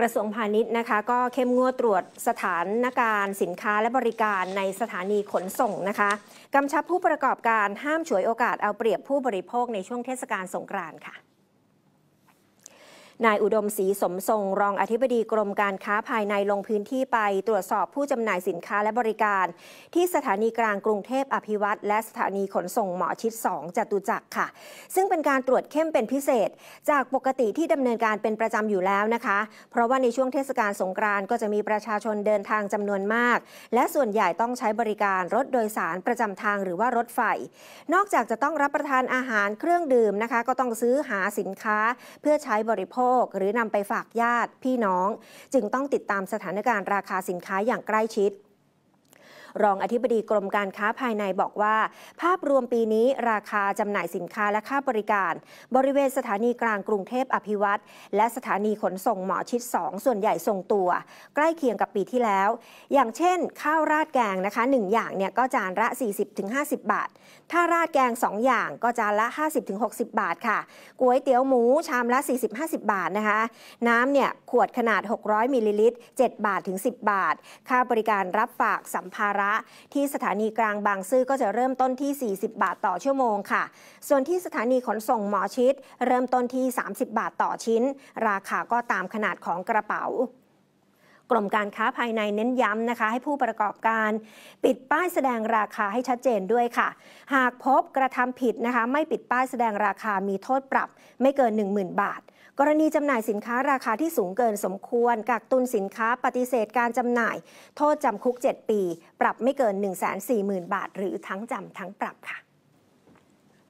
กระทรวงพาณิชย์นะคะก็เข้มงวดตรวจสถานการสินค้าและบริการในสถานีขนส่งนะคะ กำชับผู้ประกอบการห้ามฉวยโอกาสเอาเปรียบผู้บริโภคในช่วงเทศกาลสงกรานต์ค่ะนายอุดมศรีสมทรง รองอธิบดีกรมการค้าภายในลงพื้นที่ไป ตรวจสอบผู้จำหน่ายสินค้าและบริการ ที่สถานีกลางกรุงเทพอภิวัตและสถานีขนส่งหมอชิด 2จตุจักรค่ะ ซึ่งเป็นการตรวจเข้มเป็นพิเศษ จากปกติที่ดำเนินการเป็นประจำอยู่แล้วนะคะ เพราะว่าในช่วงเทศกาลสงกรานต์ก็จะมีประชาชนเดินทางจำนวนมาก และส่วนใหญ่ต้องใช้บริการรถโดยสารประจำทางหรือว่ารถไฟนอกจากจะต้องรับประทานอาหารเครื่องดื่มนะคะก็ต้องซื้อหาสินค้า เพื่อใช้บริโภคคหรือนำไปฝากญาติพี่น้อง จึงต้องติดตามสถานการณ์ราคาสินค้าอย่างใกล้ชิดรองอธิบดีกรมการค้าภายในบอกว่า ภาพรวมปีนี้ราคาจำหน่ายสินค้าและค่าบริการ บริเวณสถานีกลางกรุงเทพอภิวัตรและสถานีขนส่งหมอชิด 2 ส่วนใหญ่ทรงตัว ใกล้เคียงกับปีที่แล้ว อย่างเช่น ข้าวราดแกงนะคะ1อย่างเนี่ยก็จานละ 40-50 บาท ถ้าราดแกง 2 อย่างก็จานละ 50-60 บาทค่ะก๋วยเตี๋ยวหมูชามละ40-50 บาทนะคะ น้ำเนี่ยขวดขนาด600มิลลิลิตร7บาทถึง10บาท ค่าบริการรับฝากสัมภาระระที่สถานีกลางบางซื่อก็จะเริ่มต้นที่ 40 บาทต่อชั่วโมงค่ะ ส่วนที่สถานีขนส่งหมอชิดเริ่มต้นที่ 30 บาทต่อชิ้น ราคาก็ตามขนาดของกระเป๋ากรมการค้าภายในเน้นย้ำนะคะ ให้ผู้ประกอบการ ปิดป้ายแสดงราคาให้ชัดเจนด้วยค่ะ หากพบกระทำผิดนะคะ ไม่ปิดป้ายแสดงราคามีโทษปรับ ไม่เกิน 10,000 บาท กรณีจำหน่ายสินค้าราคาที่สูงเกินสมควรกักตุนสินค้าปฏิเสธการจำหน่าย โทษจำคุก 7 ปี ปรับไม่เกิน1,40,000 บาท หรือทั้งจำทั้งปรับค่ะ